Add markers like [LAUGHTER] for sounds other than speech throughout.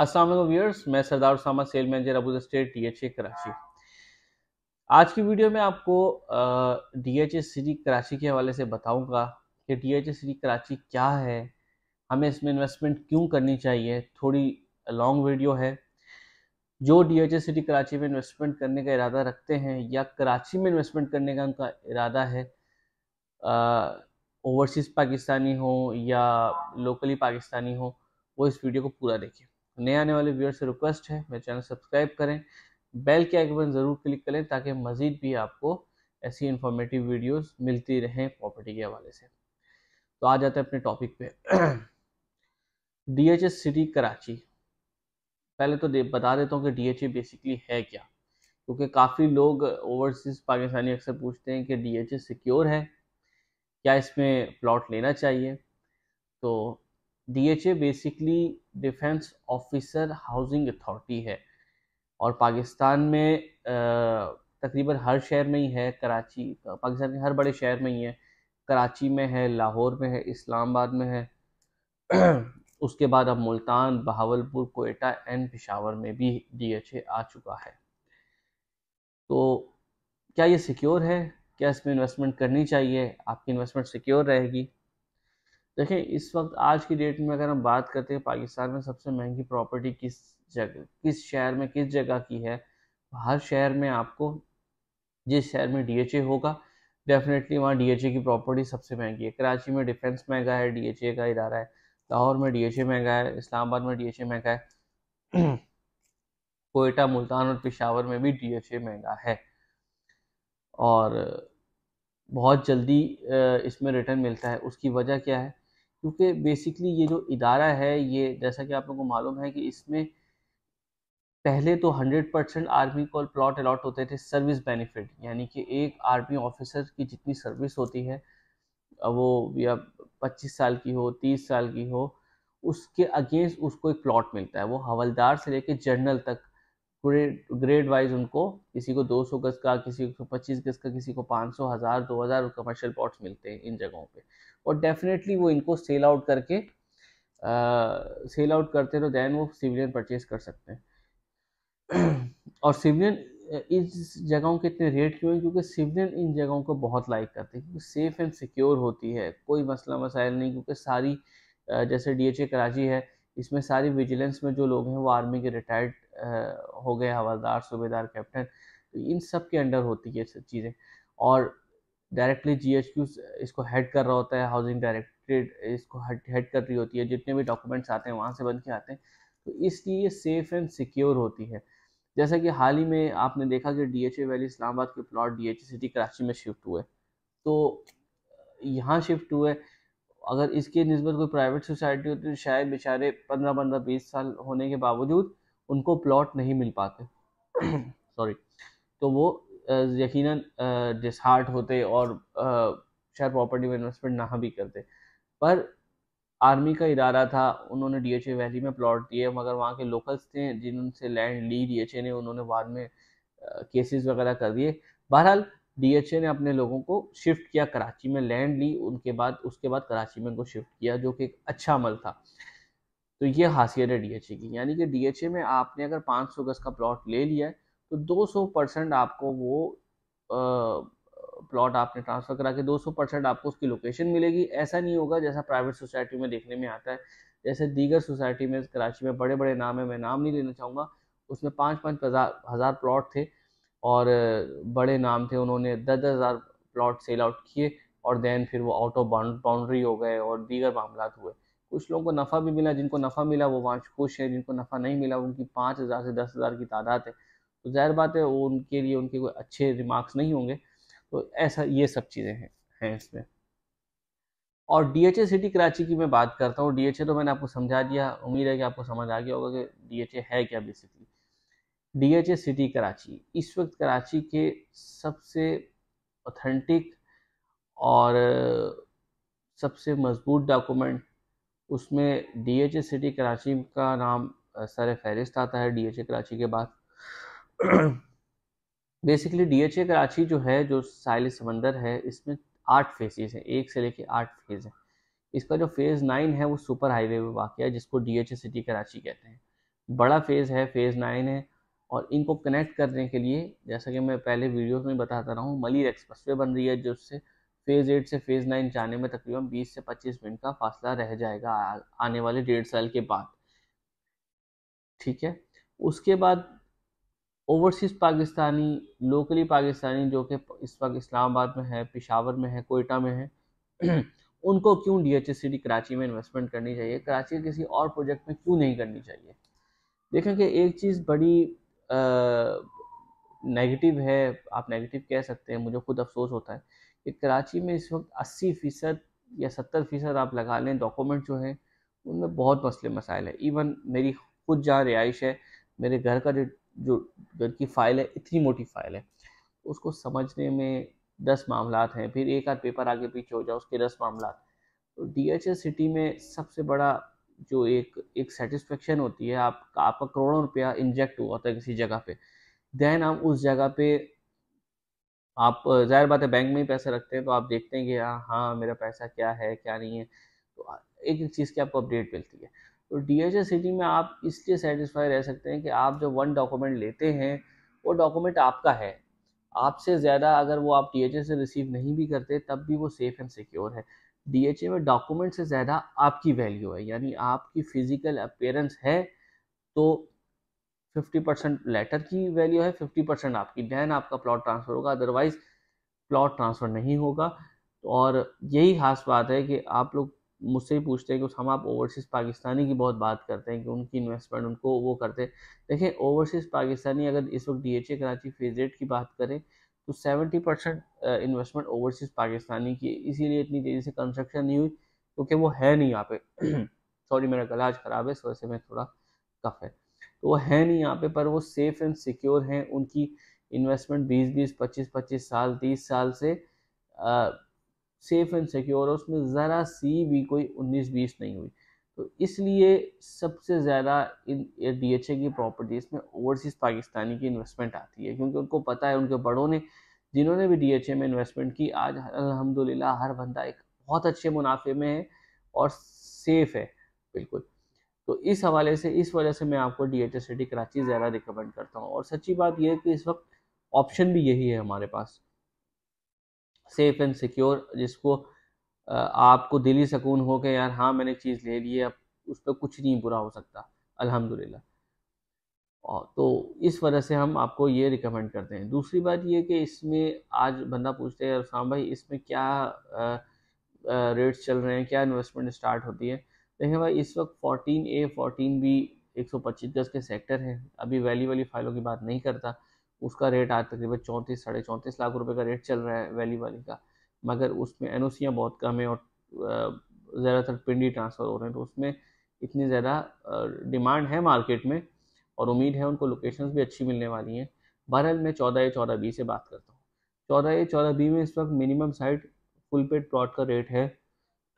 अस्सलाम व्यूअर्स मैं Sardar Usama sale manager Abu state ए कराची आज की वीडियो में आपको डी सी सिटी कराची के हवाले से बताऊंगा कि डी डीएचए सिटी कराची क्या है हमें इसमें इन्वेस्टमेंट क्यों करनी चाहिए थोड़ी लॉन्ग वीडियो है जो डी एच सिटी कराची में इन्वेस्टमेंट करने का इरादा रखते हैं या कराची में इन्वेस्टमेंट करने का उनका इरादा है ओवरसीज़ पाकिस्तानी हो या लोकली पाकिस्तानी हो वो इस वीडियो को पूरा देखें नए आने वाले व्यूअर से रिक्वेस्ट है मेरे चैनल सब्सक्राइब करें बेल के आइकन ज़रूर क्लिक करें ताकि मज़ीद भी आपको ऐसी इंफॉर्मेटिव वीडियोस मिलती रहें प्रॉपर्टी के हवाले से तो आ जाते हैं अपने टॉपिक पे डीएचएस सिटी कराची पहले तो दे, बता देता हूँ कि डीएचए बेसिकली है क्या क्योंकि काफ़ी लोग ओवरसीज़ पाकिस्तानी अक्सर पूछते हैं कि डीएचए सिक्योर है क्या इसमें प्लॉट लेना चाहिए तो DHA basically defence officer housing authority है और पाकिस्तान में तकरीबन हर शहर में ही है कराची पाकिस्तान के हर बड़े शहर में ही है कराची में है लाहौर में है इस्लामाबाद में है [CLEARS THROAT] उसके बाद अब मुल्तान बहावलपुर कोयटा एंड पिशावर में भी डीएचए आ चुका है तो क्या ये सिक्योर है क्या इसमें इन्वेस्टमेंट करनी चाहिए आपकी इन्वेस्टमेंट सिक्योर रहेगी देखें इस वक्त आज की डेट में अगर हम बात करते हैं पाकिस्तान में सबसे महंगी प्रॉपर्टी किस जगह किस शहर में किस जगह की है हर शहर में आपको जिस शहर में डीएचए होगा डेफिनेटली वहाँ डीएचए की प्रॉपर्टी सबसे महंगी है कराची में डिफेंस महंगा है डीएचए का इदारा है लाहौर में डीएचए महंगा है इस्लामाबाद में डीएचए महंगा है कोयटा मुल्तान और पिशावर में भी डीएचए महंगा है और बहुत जल्दी इसमें रिटर्न मिलता है उसकी वजह क्या है क्योंकि बेसिकली ये जो इदारा है ये जैसा कि आप लोगों को मालूम है कि इसमें पहले तो 100 परसेंट आर्मी को प्लॉट अलॉट होते थे सर्विस बेनिफिट यानी कि एक आर्मी ऑफिसर की जितनी सर्विस होती है वो या 25 साल की हो 30 साल की हो उसके अगेंस्ट उसको एक प्लॉट मिलता है वो हवलदार से लेकर जनरल तक ग्रेड ग्रेड वाइज उनको किसी को 200 गज का किसी को 25 गज का किसी को 500 हज़ार दो हजार कमर्शियल प्लॉट्स मिलते हैं इन जगहों पे और डेफिनेटली वो इनको सेल आउट करके आ, सेल आउट करते हैं तो दैन वो सिविलियन परचेज कर सकते हैं [CLEARS THROAT] और सिविलियन इस जगहों के इतने रेट क्यों हैं क्योंकि सिविलियन इन जगहों को बहुत लाइक करते हैं क्योंकि सेफ़ एंड सिक्योर होती है कोई मसला मसाइल नहीं क्योंकि सारी जैसे डी कराची है इसमें सारी विजिलेंस में जो लोग हैं वो आर्मी के रिटायर्ड हो गए हवादार सूबेदार कैप्टन तो इन सब के अंडर होती है सब चीज़ें और डायरेक्टली जीएचक्यू इसको हेड कर रहा होता है हाउसिंग डायरेक्टेड इसको हेड कर रही होती है जितने भी डॉक्यूमेंट्स आते हैं वहाँ से बन के आते हैं तो इसलिए ये सेफ़ एंड सिक्योर होती है जैसा कि हाल ही में आपने देखा कि D H A valley Islamabad के plot D H A city Karachi में शिफ्ट हुए तो यहाँ शिफ्ट हुए अगर इसके नस्बत कोई प्राइवेट सोसाइटी होती तो शायद बेचारे पंद्रह पंद्रह बीस साल होने के बावजूद उनको प्लॉट नहीं मिल पाते सॉरी [CLEARS THROAT] तो वो यकीनन डिसहार्ट होते और शायद प्रॉपर्टी में इन्वेस्टमेंट ना भी करते पर आर्मी का इदारा था उन्होंने डी एच ए वैली में प्लॉट दिए मगर वहाँ के लोकल्स थे जिनसे लैंड ली डी एच ए ने उन्होंने बाद में केसेस वगैरह कर दिए बहरहाल डी एच ए ने अपने लोगों को शिफ्ट किया कराची में लैंड ली उनके बाद उसके बाद कराची में उनको शिफ्ट किया जो कि एक अच्छा अमल था तो ये खासियत है डी एच ए की यानी कि डी एच ए में आपने अगर पाँच सौ गज का प्लॉट ले लिया है तो 200 परसेंट आपको वो प्लॉट आपने ट्रांसफ़र करा के 200 परसेंट आपको उसकी लोकेशन मिलेगी ऐसा नहीं होगा जैसा प्राइवेट सोसाइटी में देखने में आता है जैसे दीगर सोसाइटी में कराची में बड़े बड़े नाम है मैं नाम नहीं लेना चाहूँगा उसमें पाँच पाँच हज़ार प्लाट प्लॉट थे और बड़े नाम थे उन्होंने दस दस हज़ार प्लॉट सेल आउट किए और देन फिर वो आउट ऑफ बाउंड्री हो गए और दीगर मामला हुए कुछ लोगों को नफ़ा भी मिला जिनको नफ़ा मिला वो वहाँ खुश हैं जिनको नफ़ा नहीं मिला उनकी पाँच हज़ार से दस हज़ार की तादाद है तो ज़ाहिर बात है वो उनके लिए उनके कोई अच्छे रिमार्क्स नहीं होंगे तो ऐसा ये सब चीज़ें हैं हैं इसमें और डीएचए सिटी कराची की मैं बात करता हूँ डीएचए तो मैंने आपको समझा दिया उम्मीद है कि आपको समझ आ गया होगा कि डीएचए है क्या बेसिकली डीएचए सिटी कराची इस वक्त कराची के सबसे ऑथेंटिक और सबसे मजबूत डॉक्यूमेंट उसमें D H A city Karachi का नाम सर फहरिस्त आता है डी एच ए कराची के बाद बेसिकली डीएचए कराची जो है जो साहिल समंदर है इसमें आठ फेजेज हैं एक से लेके आठ फेज हैं इसका जो फेज़ नाइन है वो सुपर हाईवे पे वाक़ है जिसको D H A city Karachi कहते हैं बड़ा फेज़ है फेज़ नाइन है और इनको कनेक्ट करने के लिए जैसा कि मैं पहले वीडियोस में बताता रहा हूँ मलिर एक्सप्रेस वे बन रही है जिससे फेज़ एट से फेज़ नाइन जाने में तकरीबन बीस से पच्चीस मिनट का फासला रह जाएगा आने वाले डेढ़ साल के बाद ठीक है उसके बाद ओवरसीज़ पाकिस्तानी लोकली पाकिस्तानी जो कि इस वक्त इस्लामाबाद में है पिशावर में है कोयटा में है [CLEARS THROAT] उनको क्यों D H S C D Karachi में इन्वेस्टमेंट करनी चाहिए कराची के किसी और प्रोजेक्ट में क्यों नहीं करनी चाहिए देखें कि एक चीज़ बड़ी नेगेटिव है आप नेगेटिव कह सकते हैं मुझे खुद अफसोस होता है कि कराची में इस वक्त अस्सी फ़ीसद या सत्तर फ़ीसद आप लगा लें डॉक्यूमेंट जो हैं उनमें बहुत मसले मसाइल है इवन मेरी खुद जहाँ रिहाइश है मेरे घर का जो जो गन की फाइल है इतनी मोटी फाइल है उसको समझने में दस मामला हैं फिर एक आध पेपर आगे पीछे हो जाए उसके दस मामला तो डी एच सिटी में सबसे बड़ा जो एक एक सेटिस्फेक्शन होती है आपका आपका करोड़ों रुपया इंजेक्ट हुआ था किसी जगह पे देन आप उस जगह पे आप जाहिर बात है बैंक में ही पैसे रखते हैं तो आप देखते हैं कि हाँ हाँ मेरा पैसा क्या है क्या नहीं है तो एक एक चीज़ की आपको अपडेट मिलती है तो डी एच सिटी में आप इसलिए सेटिस्फाई रह सकते हैं कि आप जो वन डॉक्यूमेंट लेते हैं वो डॉक्यूमेंट आपका है आपसे ज़्यादा अगर वो आप डी से रिसीव नहीं भी करते तब भी वो सेफ़ एंड सिक्योर है डी में डॉक्यूमेंट से ज़्यादा आपकी वैल्यू है यानी आपकी फ़िज़िकल अपेयरेंस है तो 50 परसेंट लेटर की वैल्यू है 50 परसेंट आपकी डैन आपका प्लॉट ट्रांसफ़र होगा अदरवाइज़ प्लॉट ट्रांसफ़र नहीं होगा और यही खास बात है कि आप लोग मुझसे ही पूछते हैं कि हम आप ओवरसीज़ पाकिस्तानी की बहुत बात करते हैं कि उनकी इन्वेस्टमेंट उनको वो करते हैं देखें ओवरसीज़ पाकिस्तानी अगर इस वक्त D H A Karachi phase rate की बात करें तो seventy percent investment overseas Pakistani की इसीलिए इतनी तेज़ी से कंस्ट्रक्शन नहीं हुई क्योंकि वो है नहीं यहाँ पे सॉरी [CLEARS THROAT] मेरा गलाज ख़राब है इस वजह से मैं थोड़ा कफ है तो वो है नहीं यहाँ पे पर वो सेफ़ एंड सिक्योर हैं उनकी इन्वेस्टमेंट बीस बीस पच्चीस पच्चीस साल तीस साल से सेफ़ एंड सिक्योर है उसमें ज़रा सी भी कोई उन्नीस बीस नहीं हुई तो इसलिए सबसे ज़्यादा इन डी एच ए की प्रॉपर्टीज़ में ओवरसीज़ पाकिस्तानी की इन्वेस्टमेंट आती है क्योंकि उनको पता है उनके बड़ों ने जिन्होंने भी डी एच ए में इन्वेस्टमेंट की आज अलहमदिल्ला हर बंदा एक बहुत अच्छे मुनाफे में है और सेफ़ है बिल्कुल तो इस हवाले से इस वजह से मैं आपको D H A city Karachi ज़्यादा रिकमेंड करता हूँ और सच्ची बात यह है कि इस वक्त ऑप्शन भी यही है हमारे पास सेफ़ एंड सिक्योर जिसको आपको दिली सकून हो कि यार हाँ मैंने चीज़ ले ली है अब उस पर कुछ नहीं बुरा हो सकता अल्हम्दुलिल्लाह और तो इस वजह से हम आपको ये रिकमेंड करते हैं दूसरी बात ये कि इसमें आज बंदा पूछते हैं अरसाम भाई इसमें क्या रेट्स चल रहे हैं क्या इन्वेस्टमेंट स्टार्ट होती है देखें भाई इस वक्त फोर्टीन ए फोर्टीन बी एक सौ पच्चीस गज के सेक्टर हैं अभी वैली वाली फाइलों की बात नहीं करता उसका रेट आज तकरीबन चौंतीस साढ़े चौंतीस लाख रुपए का रेट चल रहा है वैली वाली का मगर उसमें एन बहुत कम है और ज़्यादातर पिंडी ट्रांसफ़र हो रहे हैं तो उसमें इतनी ज़्यादा डिमांड है मार्केट में और उम्मीद है उनको लोकेशंस भी अच्छी मिलने वाली हैं बहरहाल मैं चौदह ए चौदह बी से बात करता हूँ चौदह ए चौदह बी में इस वक्त minimum site full paid plot का रेट है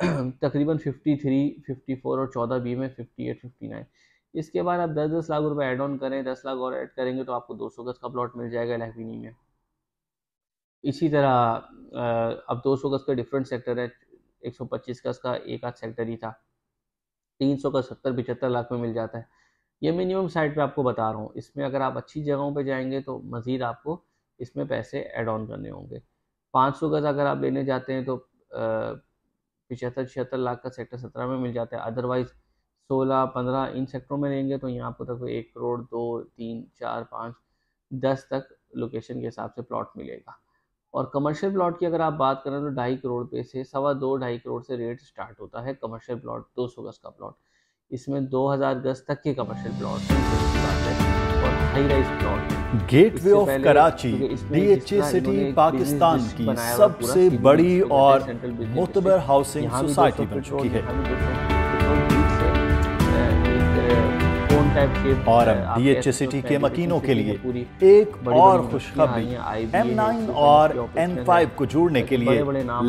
[CLEARS THROAT] तकरीबन फिफ्टी थ्री फिफ्टी फोर और चौदह बी में फिफ्टी एट फिफ्टी नाइन इसके बाद आप दस दस लाख रुपए ऐड ऑन करें दस लाख और ऐड करेंगे तो आपको दो सौ गज का प्लॉट मिल जाएगा इलाहवीनी में इसी तरह अब दो सौ गज का डिफरेंट सेक्टर है एक सौ पच्चीस गज का एक आध सेक्टर ही था तीन सौ का सत्तर पिचहत्तर लाख में मिल जाता है ये मिनिमम साइड पे आपको बता रहा हूँ इसमें अगर आप अच्छी जगहों पे जाएंगे तो मज़ीद आपको इसमें पैसे ऐड ऑन करने होंगे पाँच सौ गज़ अगर आप लेने जाते हैं तो पिछहत्तर छिहत्तर लाख का सेक्टर सत्रह में मिल जाता है अदरवाइज़ सोलह पंद्रह इन सेक्टरों में रहेंगे तो यहाँ आपको तक एक करोड़ दो तीन चार पाँच दस तक लोकेशन के हिसाब से प्लॉट मिलेगा और कमर्शियल प्लॉट की अगर आप बात करें तो ढाई करोड़ रुपये से सवा दो ढाई करोड़ से रेट स्टार्ट होता है कमर्शियल प्लॉट दो सौ गज का प्लॉट इसमें दो हज़ार गज तक के कमर्शियल प्लॉट और high plot gateway of Karachi DHA city Pakistan की सबसे बड़ी और मुतबर हाउसिंग सोसाइटी बन चुकी है टाइप के और अब uh, e के मकीनों के लिए पूरी एक और खुशखबरी एम नाइन और एन फाइव को जोड़ने के लिए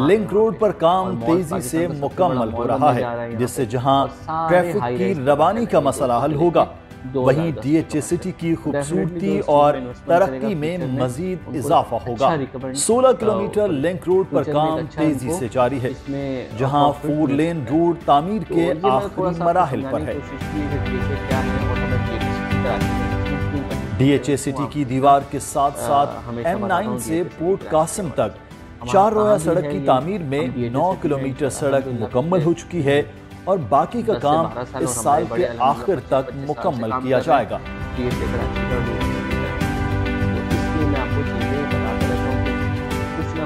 लिंक रोड पर काम तेजी से मुकम्मल हो रहा है जिससे जहाँ ट्रैफिक की रवानी का मसला हल होगा वहीं डीएचए सिटी की खूबसूरती और तरक्की में मजीद इजाफा अच्छा होगा 16 किलोमीटर लिंक रोड पर काम अच्छा तेजी से जारी है जहां फोर लेन रोड तामीर तो के आखिरी मराहल पर है डीएचए सिटी की दीवार के साथ साथ एम नाइन से तो पोर्ट कासिम तक चार रोया सड़क की तामीर में नौ किलोमीटर सड़क मुकम्मल हो चुकी है और बाकी का काम इस साल के आखिर तक मुकम्मल किया जाएगा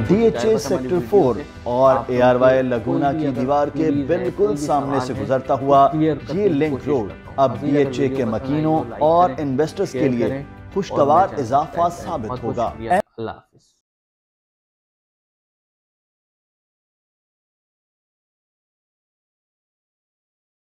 डीएचए सेक्टर फोर और ए आर वाई लगूना की दीवार के बिल्कुल सामने से गुजरता हुआ ये लिंक रोड अब बी एच ए के मकीनों और इन्वेस्टर्स के लिए खुशगवार इजाफा साबित होगा